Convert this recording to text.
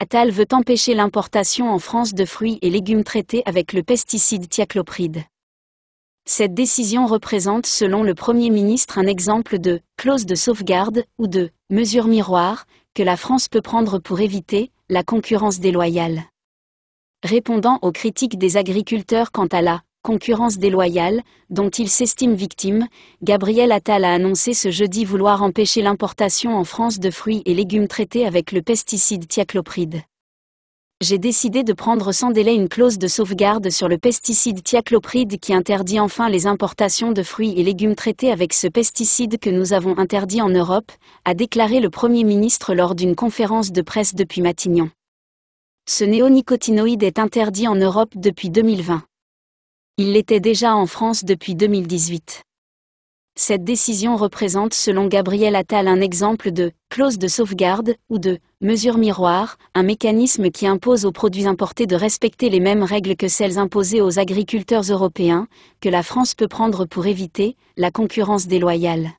Attal veut empêcher l'importation en France de fruits et légumes traités avec le pesticide thiaclopride. Cette décision représente selon le Premier ministre un exemple de clause de sauvegarde ou de mesure miroir que la France peut prendre pour éviter la concurrence déloyale. Répondant aux critiques des agriculteurs quant à la concurrence déloyale, dont il s'estime victime, Gabriel Attal a annoncé ce jeudi vouloir empêcher l'importation en France de fruits et légumes traités avec le pesticide thiaclopride. J'ai décidé de prendre sans délai une clause de sauvegarde sur le pesticide thiaclopride qui interdit enfin les importations de fruits et légumes traités avec ce pesticide que nous avons interdit en Europe, a déclaré le Premier ministre lors d'une conférence de presse depuis Matignon. Ce néonicotinoïde est interdit en Europe depuis 2020. Il l'était déjà en France depuis 2018. Cette décision représente selon Gabriel Attal un exemple de clause de sauvegarde ou de mesure miroir, un mécanisme qui impose aux produits importés de respecter les mêmes règles que celles imposées aux agriculteurs européens, que la France peut prendre pour éviter la concurrence déloyale.